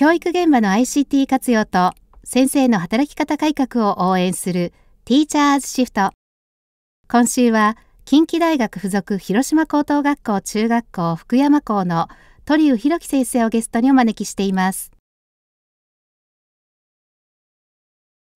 教育現場の ICT 活用と先生の働き方改革を応援するティーチャーズシフト今週は近畿大学附属広島高等学校中学校福山校の鳥生博樹先生をゲストにお招きしています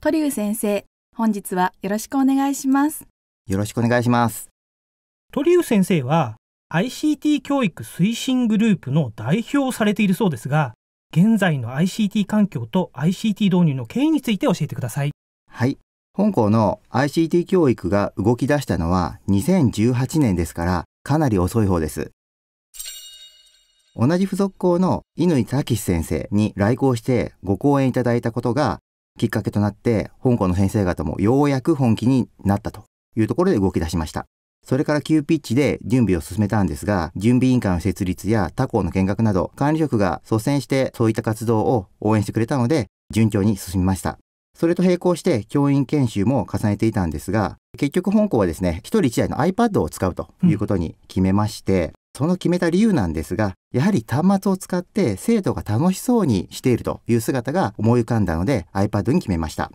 鳥生先生本日はよろしくお願いしますよろしくお願いします鳥生先生は ICT 教育推進グループの代表をされているそうですが現在の ICT 環境と ICT 導入の経緯について教えてください。はい。本校の ICT 教育が動き出したのは2018年ですから、かなり遅い方です。同じ付属校の乾武先生に来校してご講演いただいたことがきっかけとなって、本校の先生方もようやく本気になったというところで動き出しました。それから急ピッチで準備を進めたんですが、準備委員会の設立や他校の見学など、管理職が率先してそういった活動を応援してくれたので、順調に進みました。それと並行して教員研修も重ねていたんですが、結局本校はですね、一人一台の iPad を使うということに決めまして、うんその決めた理由なんですが、やはり端末を使って生徒が楽しそうにしているという姿が思い浮かんだので iPad に決めました。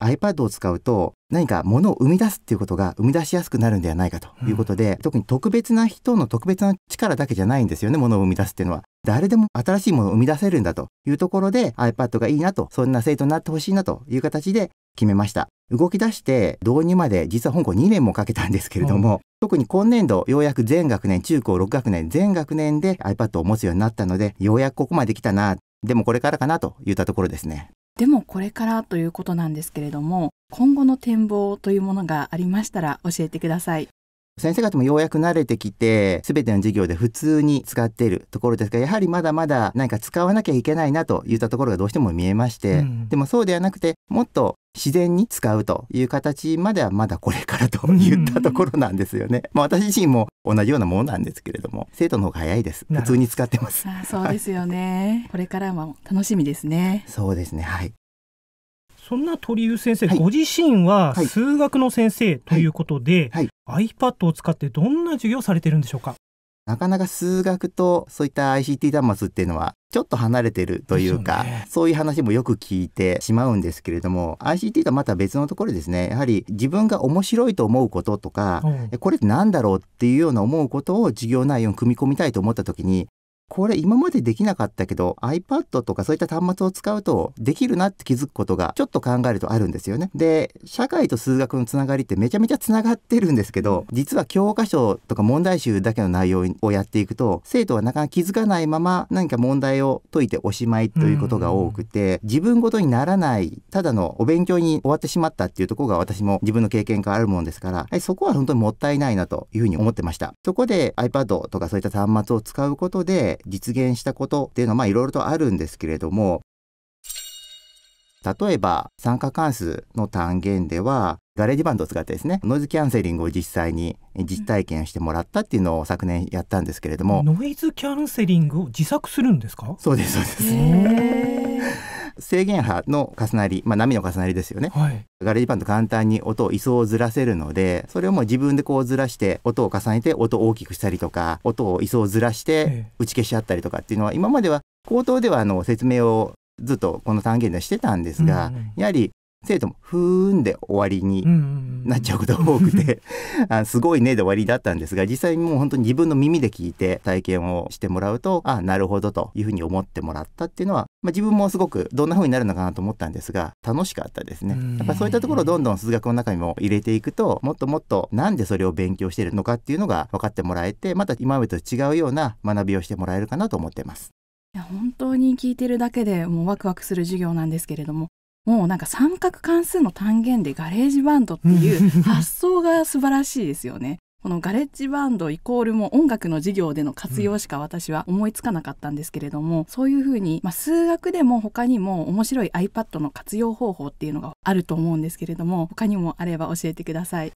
iPad を使うと何か物を生み出すっていうことが生み出しやすくなるんではないかということで、うん、特に特別な人の特別な力だけじゃないんですよね、物を生み出すっていうのは。誰でも新しいものを生み出せるんだというところで iPad がいいなと、そんな生徒になってほしいなという形で決めました。動き出して導入まで実は本校2年もかけたんですけれども、うん、特に今年度ようやく全学年、中高6学年、全学年で iPad を持つようになったので、ようやくここまで来たな、でもこれからかなといったところですね。でもこれからということなんですけれども今後の展望というものがありましたら教えてください先生方もようやく慣れてきて全ての授業で普通に使っているところですがやはりまだまだ何か使わなきゃいけないなといったところがどうしても見えまして、うん、でもそうではなくてもっと自然に使うという形まではまだこれからと言ったところなんですよね。まあ、私自身も同じようなものなんですけれども生徒の方が早いです普通に使ってます。あそうですよね、これからも楽しみですね。そうですねはいそんな鳥居先生、はい、ご自身は数学の先生ということで、はいはい、iPad を使ってどんな授業をされてるんでしょうかなかなか数学とそういった ICT 端末っていうのはちょっと離れてるというか、ね、そういう話もよく聞いてしまうんですけれども ICT とはまた別のところですねやはり自分が面白いと思うこととか、うん、これって何だろうっていうような思うことを事業内容に組み込みたいと思った時にこれ今までできなかったけど iPad とかそういった端末を使うとできるなって気づくことがちょっと考えるとあるんですよね。で、社会と数学のつながりってめちゃめちゃつながってるんですけど、実は教科書とか問題集だけの内容をやっていくと生徒はなかなか気づかないまま何か問題を解いておしまいということが多くて、自分ごとにならないただのお勉強に終わってしまったっていうとこが私も自分の経験からあるもんですからそこは本当にもったいないなというふうに思ってました。そこで iPad とかそういった端末を使うことで実現したことっていうのはまあいろいろとあるんですけれども例えば酸化関数の単元ではガレージバンドを使ってですねノイズキャンセリングを実際に実体験してもらったっていうのを昨年やったんですけれどもノイズキャンセリングを自作するんですかそうですそうです制限波の重なり、まあ、波の重なりですよね、はい、ガレージバンド簡単に音を位相をずらせるのでそれをもう自分でこうずらして音を重ねて音を大きくしたりとか音を位相をずらして打ち消し合ったりとかっていうのは今までは口頭ではあの説明をずっとこの単元でしてたんですが、うんうん、やはり生徒も「ふーん」で終わりになっちゃうことが多くて「あすごいね」で終わりだったんですが実際にもう本当に自分の耳で聞いて体験をしてもらうとあなるほどというふうに思ってもらったっていうのは、まあ、自分もすごくどんな風になるのかなと思ったんですが楽しかったですね。やっぱそういったところをどんどん数学の中にも入れていくともっともっとなんでそれを勉強してるのかっていうのが分かってもらえてまた今までと違うような学びをしてもらえるかなと思ってます。いや本当に聞いてるだけでもうワクワクする授業なんですけれどももうなんか三角関数の単元でガレージバンドっていう発想が素晴らしいですよね。このガレッジバンドイコールも音楽の授業での活用しか私は思いつかなかったんですけれども、うん、そういうふうに、まあ、数学でも他にも面白い iPad の活用方法っていうのがあると思うんですけれども他にもあれば教えてください。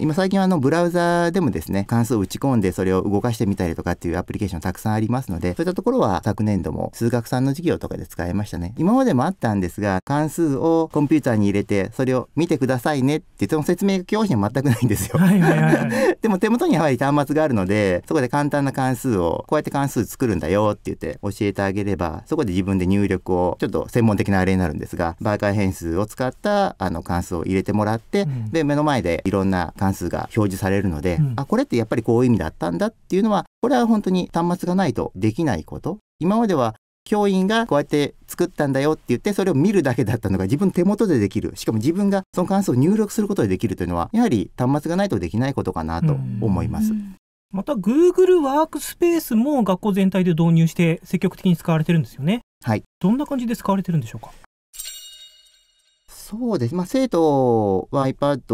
今最近はあのブラウザでもですね、関数を打ち込んでそれを動かしてみたりとかっていうアプリケーションたくさんありますので、そういったところは昨年度も数学さんの授業とかで使いましたね。今までもあったんですが、関数をコンピューターに入れて、それを見てくださいねって言っても説明教師には全くないんですよ。はいはいはい でも手元にやはり端末があるので、そこで簡単な関数を、こうやって関数作るんだよって言って教えてあげれば、そこで自分で入力を、ちょっと専門的なあれになるんですが、バーカー変数を使ったあの関数を入れてもらって、うん、で、目の前でいろんな関関数が表示されるので、うん、あこれってやっぱりこういう意味だったんだっていうのはこれは本当に端末がないとできないこと今までは教員がこうやって作ったんだよって言ってそれを見るだけだったのが自分手元でできるしかも自分がその関数を入力することでできるというのはやはり端末がないとできないことかなと思います。また Google ワークスペースも学校全体で導入して積極的に使われてるんですよね。はい。どんな感じで使われてるんでしょうか。そうです。まあ、生徒は iPad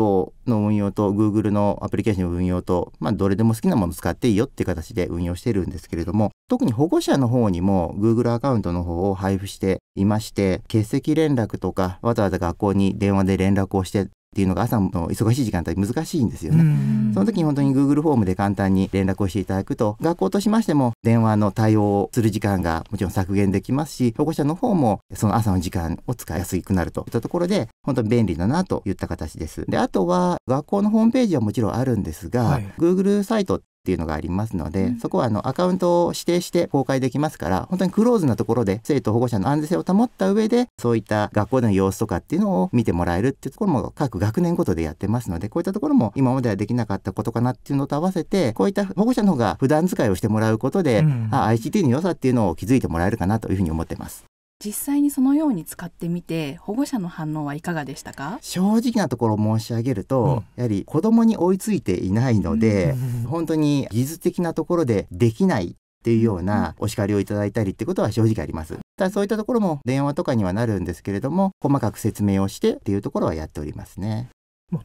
の運用と Google のアプリケーションの運用と、まあ、どれでも好きなもの使っていいよっていう形で運用してるんですけれども、特に保護者の方にも Google アカウントの方を配布していまして、欠席連絡とか、わざわざ学校に電話で連絡をしてっていうのが朝の忙しい時間帯難しいんですよね。その時に本当に Google フォームで簡単に連絡をしていただくと学校としましても電話の対応をする時間がもちろん削減できますし保護者の方もその朝の時間を使いやすくなるといったところで本当に便利だなといった形です。であとは学校のホームページはもちろんあるんですが、はい、Google サイトっていうのがありますので、うん、そこはあのアカウントを指定して公開できますから本当にクローズなところで生徒保護者の安全性を保った上でそういった学校での様子とかっていうのを見てもらえるっていうところも各学年ごとでやってますのでこういったところも今まではできなかったことかなっていうのと合わせてこういった保護者の方が普段使いをしてもらうことで、うん、あ ICT の良さっていうのを気づいてもらえるかなというふうに思ってます。実際にそのように使ってみて保護者の反応はいかがでしたか正直なところ申し上げると、うん、やはり子供に追いついていないので、うん、本当に技術的なところでできないっていうようなお叱りをいただいたりってことは正直あります。ただそういったところも電話とかにはなるんですけれども細かく説明をしてっていうところはやっておりますね。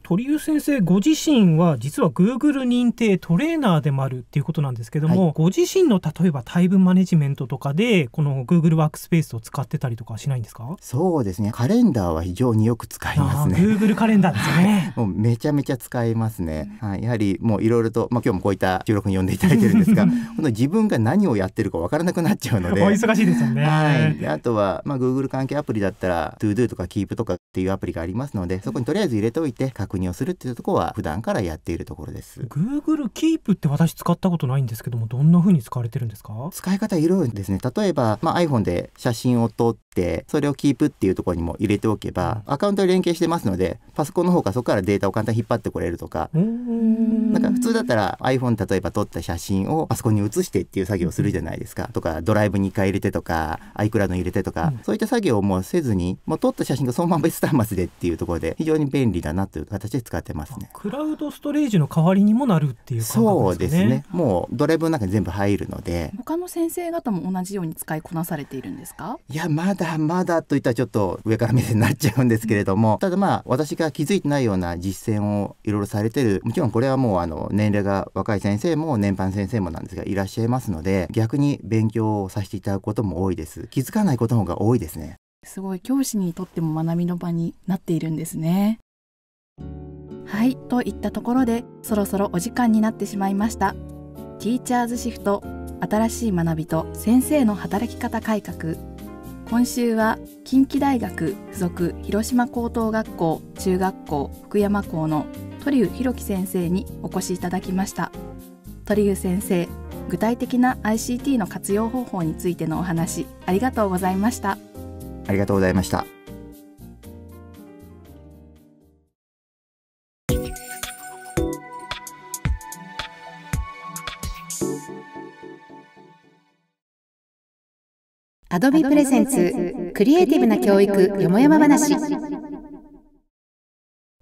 鳥生先生ご自身は実は Google 認定トレーナーでもあるっていうことなんですけども、はい、ご自身の例えばタイムマネジメントとかでこの Google ワークスペースを使ってたりとかしないんですかそうですねカレンダーは非常によく使いますね Google カレンダーですね、もうめちゃめちゃ使いますね、はい、やはりもういろいろとまあ今日もこういった収録に呼んでいただいてるんですが 自分が何をやってるかわからなくなっちゃうので お忙しいですよねはいあとはまあ Google 関係アプリだったら ToDo とか Keep とかっていうアプリがありますのでそこにとりあえず入れておいて確認をするっていうところは普段からやっているところです Google Keep って私使ったことないんですけどもどんな風に使われてるんですか使い方いろいろですね例えば、まあ、iPhone で写真を撮ってそれを Keep っていうところにも入れておけば、アカウントで連携してますのでパソコンの方からそこからデータを簡単に引っ張ってこれるとかなんか普通だったら iPhone 例えば撮った写真をパソコンに写してっていう作業をするじゃないですか、とかドライブ2回入れてとか iCloud に入れてとか、うん、そういった作業をもうせずにもう撮った写真がそのまま別端末でっていうところで非常に便利だなというい形で使ってますねクラウドストレージの代わりにもなるっていう、ね、そうですねもうドライブの中に全部入るので他の先生方も同じように使いこなされているんですかいやまだまだといったらちょっと上から目線になっちゃうんですけれども、うん、ただまあ私が気づいてないような実践をいろいろされてるもちろんこれはもうあの年齢が若い先生も年配の先生もなんですがいらっしゃいますので逆に勉強をさせていただくことも多いです気づかないことの方が多いですねすごい教師にとっても学びの場になっているんですねはいといったところでそろそろお時間になってしまいましたティーチャーズシフト新しい学びと先生の働き方改革今週は近畿大学附属広島高等学校中学校福山校の鳥生博樹先生にお越しいただきました鳥生先生具体的な ICT の活用方法についてのお話ありがとうございましたありがとうございましたアドビプレゼンツクリエイティブな教育よもやま話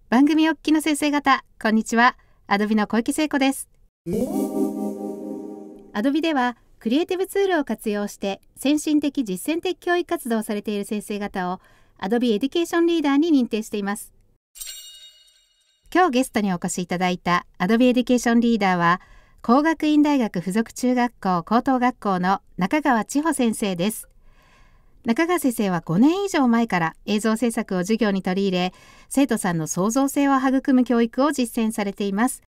番組お聞きの先生方こんにちはアドビの小池聖子ですアドビではクリエイティブツールを活用して先進的実践的教育活動をされている先生方をアドビエデュケーションリーダーに認定しています今日ゲストにお越しいただいたアドビエデュケーションリーダーは工学院大学附属中学校高等学校の中川千穂先生です中川先生は5年以上前から映像制作を授業に取り入れ生徒さんの創造性を育む教育を実践されています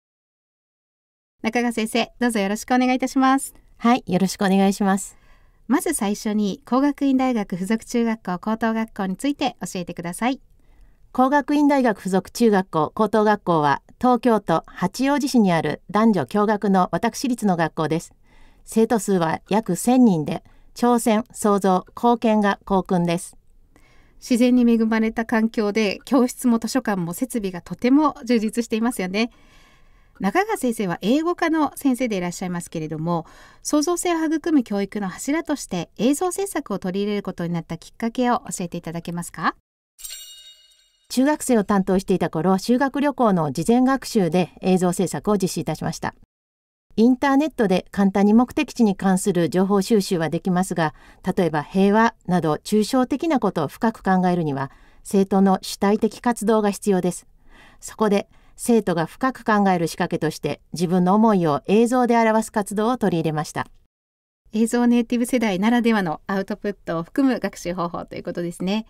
中川先生どうぞよろしくお願いいたしますはいよろしくお願いしますまず最初に工学院大学附属中学校高等学校について教えてください工学院大学附属中学校高等学校は東京都八王子市にある男女共学の私立の学校です生徒数は約1000人で挑戦、創造、貢献が校訓です。自然に恵まれた環境で教室も図書館も設備がとても充実していますよね。中川先生は英語科の先生でいらっしゃいますけれども創造性を育む教育の柱として映像制作を取り入れることになったきっかけを教えていただけますか中学生を担当していた頃修学旅行の事前学習で映像制作を実施いたしましたインターネットで簡単に目的地に関する情報収集はできますが例えば平和など抽象的なことを深く考えるには生徒の主体的活動が必要ですそこで生徒が深く考える仕掛けとして自分の思いを映像で表す活動を取り入れました映像ネイティブ世代ならではのアウトプットを含む学習方法ということですね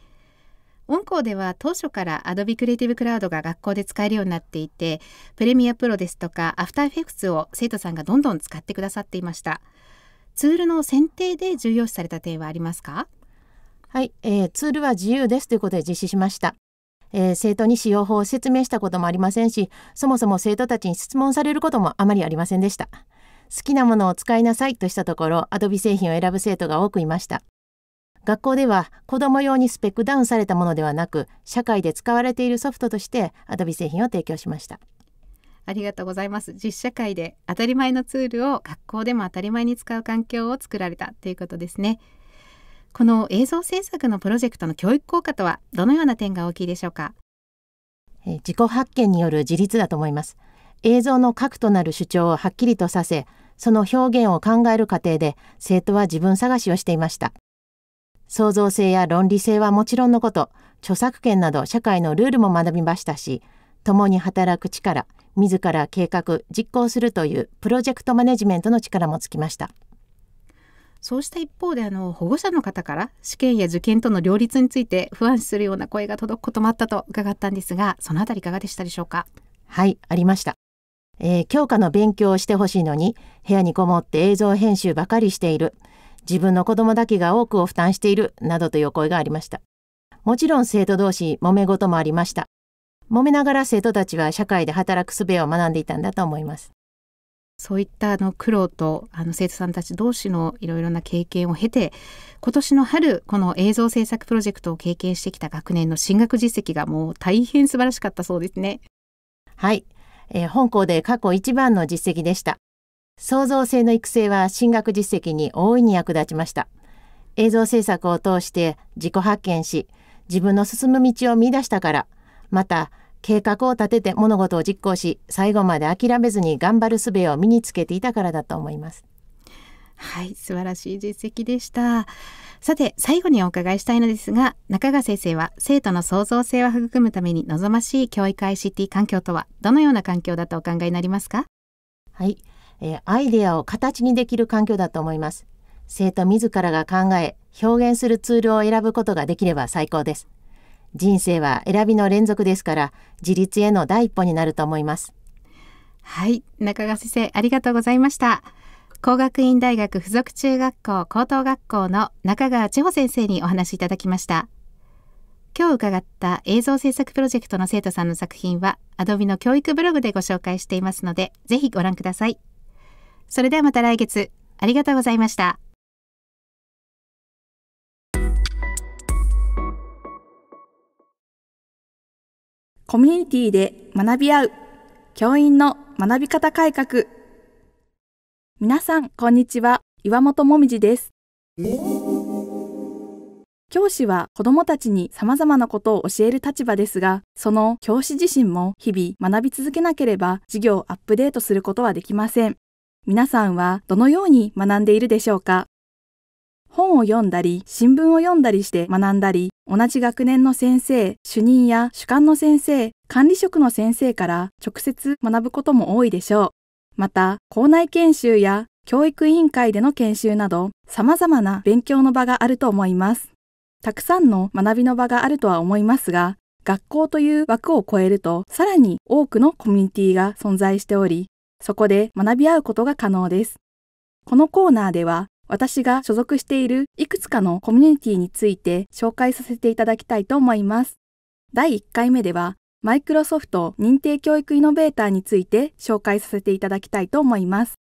御校では当初から Adobe Creative Cloud が学校で使えるようになっていて、プレミアプロですとか After Effects を生徒さんがどんどん使ってくださっていました。ツールの選定で重要視された点はありますかはい、えー、ツールは自由ですということで実施しました。えー、生徒に使用法を説明したこともありませんし、そもそも生徒たちに質問されることもあまりありませんでした。好きなものを使いなさいとしたところ、Adobe 製品を選ぶ生徒が多くいました。学校では子ども用にスペックダウンされたものではなく社会で使われているソフトとして Adobe 製品を提供しましたありがとうございます実社会で当たり前のツールを学校でも当たり前に使う環境を作られたということですねこの映像制作のプロジェクトの教育効果とはどのような点が大きいでしょうか自己発見による自立だと思います映像の核となる主張をはっきりとさせその表現を考える過程で生徒は自分探しをしていました創造性や論理性はもちろんのこと著作権など社会のルールも学びましたし共に働く力自ら計画実行するというプロジェクトマネジメントの力もつきましたそうした一方であの保護者の方から試験や受験との両立について不安視するような声が届くこともあったと伺ったんですがそのあたりいかがでしたでしょうかはいありました、えー、教科の勉強をしてほしいのに部屋にこもって映像編集ばかりしている自分の子供だけが多くを負担しているなどという声がありました。もちろん生徒同士揉め事もありました。揉めながら生徒たちは社会で働く術を学んでいたんだと思います。そういったあの苦労とあの生徒さんたち同士のいろいろな経験を経て今年の春この映像制作プロジェクトを経験してきた学年の進学実績がもう大変素晴らしかったそうですね。はい、えー、本校で過去一番の実績でした。創造性の育成は進学実績に大いに役立ちました。映像制作を通して自己発見し、自分の進む道を見出したから、また、計画を立てて物事を実行し、最後まで諦めずに頑張る術を身につけていたからだと思います。はい、素晴らしい実績でした。さて、最後にお伺いしたいのですが、中川先生は生徒の創造性を育むために望ましい教育 ICT 環境とは、どのような環境だとお考えになりますかはい、えアイデアを形にできる環境だと思います生徒自らが考え表現するツールを選ぶことができれば最高です人生は選びの連続ですから自立への第一歩になると思いますはい中川先生ありがとうございました工学院大学附属中学校高等学校の中川千穂先生にお話いただきました今日伺った映像制作プロジェクトの生徒さんの作品は Adobe の教育ブログでご紹介していますのでぜひご覧くださいそれではまた来月ありがとうございました。コミュニティで学び合う教員の学び方改革皆さんこんにちは岩本もみじです教師は子どもたちにさまざまなことを教える立場ですがその教師自身も日々学び続けなければ授業をアップデートすることはできません皆さんはどのように学んでいるでしょうか本を読んだり、新聞を読んだりして学んだり、同じ学年の先生、主任や主幹の先生、管理職の先生から直接学ぶことも多いでしょう。また、校内研修や教育委員会での研修など、様々な勉強の場があると思います。たくさんの学びの場があるとは思いますが、学校という枠を超えると、さらに多くのコミュニティが存在しており、そこで学び合うことが可能です。このコーナーでは、私が所属しているいくつかのコミュニティについて紹介させていただきたいと思います。第1回目では、マイクロソフト認定教育イノベーターについて紹介させていただきたいと思います。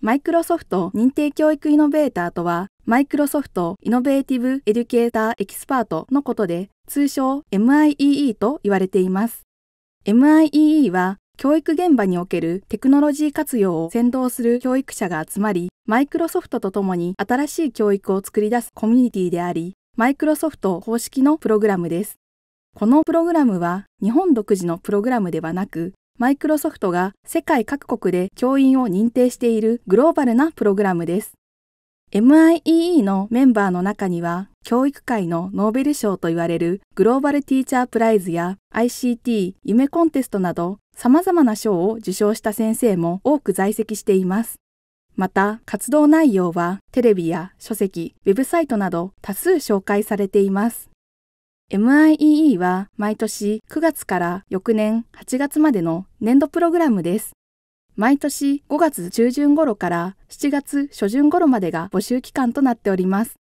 マイクロソフト認定教育イノベーターとは、マイクロソフトイノベーティブエデュケーターエキスパートのことで、通称 MIEE と言われています。MIEE は教育現場におけるテクノロジー活用を先導する教育者が集まり、マイクロソフトとともに新しい教育を作り出すコミュニティであり、マイクロソフト公式のプログラムです。このプログラムは日本独自のプログラムではなく、マイクロソフトが世界各国で教員を認定しているグローバルなプログラムです。MIEE のメンバーの中には、教育界のノーベル賞といわれるグローバルティーチャープライズや ICT 夢コンテストなど様々な賞を受賞した先生も多く在籍しています。また、活動内容はテレビや書籍、ウェブサイトなど多数紹介されています。MIEE は毎年9月から翌年8月までの年度プログラムです。毎年5月中旬頃から7月初旬頃までが募集期間となっております。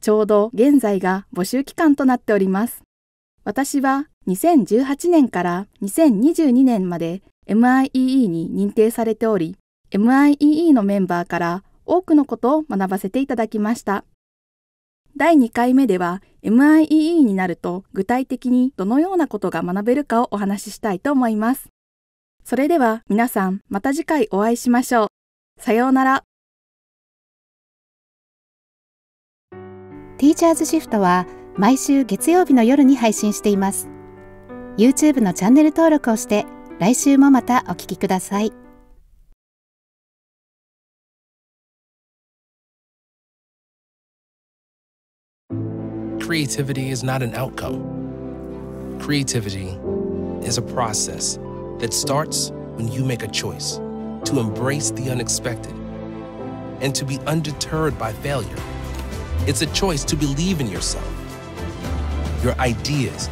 ちょうど現在が募集期間となっております。私は2018年から2022年まで MIEE に認定されており、MIEE のメンバーから多くのことを学ばせていただきました。第2回目では MIEE になると具体的にどのようなことが学べるかをお話ししたいと思います。それでは皆さんまた次回お会いしましょう。さようなら。ティーチャーズシフトは毎週月曜日の夜に配信しています。YouTube のチャンネル登録をして来週もまたお聞きください。Creativity is not an outcome. Creativity is a process that starts when you make a choice to embrace the unexpected and to be undeterred by failure. It's a choice to believe in yourself, your ideas,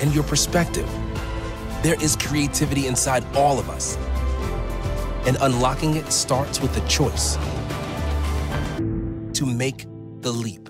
and your perspective. There is creativity inside all of us, and unlocking it starts with the choice to make the leap.